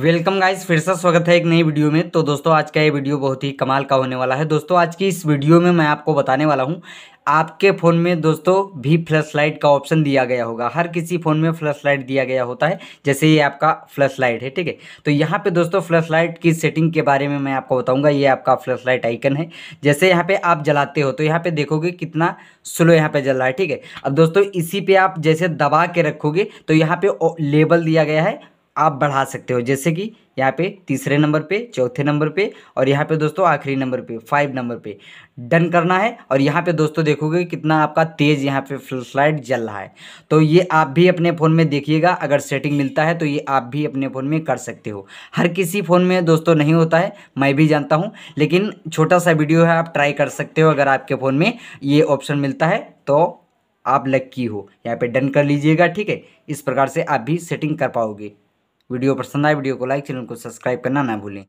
welcome guys फिर से स्वागत है एक नई वीडियो में तो दोस्तों आज का ये वीडियो बहुत ही कमाल का होने वाला है दोस्तों आज की इस वीडियो में मैं आपको बताने वाला हूँ आपके फ़ोन में दोस्तों भी फ्लैश लाइट का ऑप्शन दिया गया होगा हर किसी फ़ोन में फ्लैश लाइट दिया गया होता है जैसे ये आपका फ्लैश लाइट है ठीक है तो यहाँ पे दोस्तों फ्लैश लाइट की सेटिंग के बारे में मैं आपको बताऊंगा ये आपका फ्लैश लाइट आइकन है जैसे यहाँ पे आप जलाते हो तो यहाँ पे देखोगे कितना स्लो यहाँ पर जल रहा है ठीक है अब दोस्तों इसी पर आप जैसे दबा के रखोगे तो यहाँ पे लेबल दिया गया है आप बढ़ा सकते हो जैसे कि यहाँ पे तीसरे नंबर पे चौथे नंबर पे और यहाँ पे दोस्तों आखिरी नंबर पे फाइव नंबर पे डन करना है और यहाँ पे दोस्तों देखोगे कितना आपका तेज़ यहाँ पे फ्लैश जल रहा है तो ये आप भी अपने फ़ोन में देखिएगा अगर सेटिंग मिलता है तो ये आप भी अपने फ़ोन में कर सकते हो हर किसी फ़ोन में दोस्तों नहीं होता है मैं भी जानता हूँ लेकिन छोटा सा वीडियो है आप ट्राई कर सकते हो अगर आपके फ़ोन में ये ऑप्शन मिलता है तो आप लक्की हो यहाँ पे डन कर लीजिएगा ठीक है इस प्रकार से आप भी सेटिंग कर पाओगे वीडियो पसंद आए वीडियो को लाइक चैनल को सब्सक्राइब करना ना भूलें